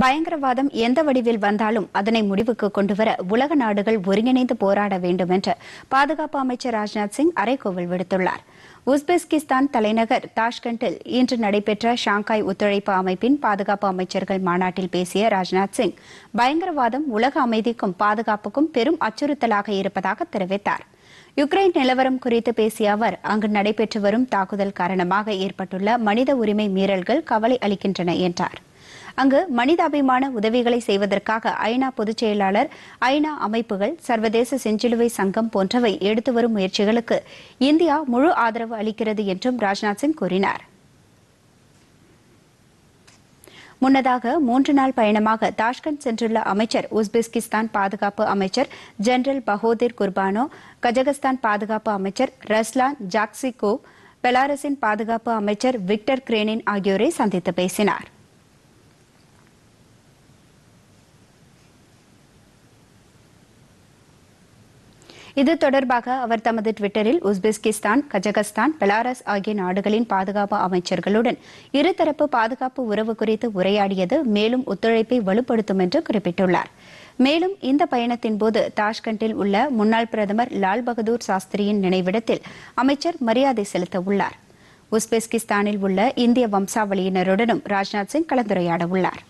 பயங்கரவாதம் எந்த வடிவில் வந்தாலும் அதனை முடிவுக்கு கொண்டுவர உலக நாடுகள் ஒருங்கிணைந்து போராட வேண்டும் என்று பாதுகாப்பு அமைச்சர் ராஜ்நாத் சிங் அறைகோவல் விடுத்துள்ளார் உஸ்பெஸ்கிஸ்தான் தலைநகர் தாஷ்கண்டில் இன்று நடைபெற்ற ஷாங்காய் ஒத்துழைப்பு அமைப்பின் பாதுகாப்பு அமைச்சர்கள் மாநாட்டில் பேசிய ராஜ்நாத் சிங் பயங்கரவாதம் உலக அமைதிக்கும் பாதுகாப்புக்கும் பெரும் அச்சுறுத்தலாக இருப்பதாக தெரிவித்தார் யுக்ரைன் நிலவரம் குறித்து பேசிய அவர் அங்கு நடைபெற்று வரும் தாக்குதல் காரணமாக ஏற்பட்டுள்ள மனித உரிமை மீறல்கள் கவலை அளிக்கின்றன என்றாா் அங்கு மனிதாபிமான உதவிகளை செய்வதற்காக ஐநா பொதுச் செயலாளர் ஐநா அமைப்புகள் சர்வதேச செஞ்சிலுவை சங்கம் போன்றவை எடுத்து வரும் முயற்சிகளுக்கு இந்தியா முழு ஆதரவு அளிக்கிறது என்றும் ராஜ்நாத் சிங் கூறினார் முன்னதாக மூன்று நாள் பயணமாக தாஷ்கண்ட் சென்றுள்ள அமைச்சர் உஸ்பெஸ்கிஸ்தான் பாதுகாப்பு அமைச்சர் ஜெனரல் பஹோதிர் குர்பானோ கஜகஸ்தான் பாதுகாப்பு அமைச்சர் ரஸ்லான் ஜாக்சிகோ பெலாரஸின் பாதுகாப்பு அமைச்சர் விக்டர் கிரேனின் ஆகியோரை சந்தித்து பேசினாா் இது தொடர்பாக அவர் தமது ட்விட்டரில் உஸ்பெஸ்கிஸ்தான் கஜகஸ்தான் பெலாரஸ் ஆகிய நாடுகளின் பாதுகாப்பு அமைச்சர்களுடன் இருதரப்பு பாதுகாப்பு உறவு குறித்து உரையாடியது மேலும் ஒத்துழைப்பை வலுப்படுத்தும் என்று குறிப்பிட்டுள்ளார் மேலும் இந்த பயணத்தின் போது தாஷ்கண்டில் உள்ள முன்னாள் பிரதமர் லால் பகதூர் சாஸ்திரியின் நினைவிடத்தில் அமைச்சர் மரியாதை செலுத்த உள்ளார் உஸ்பெஸ்கிஸ்தானில் உள்ள இந்திய வம்சாவளியினருடனும் ராஜ்நாத் சிங் கலந்துரையாட உள்ளார்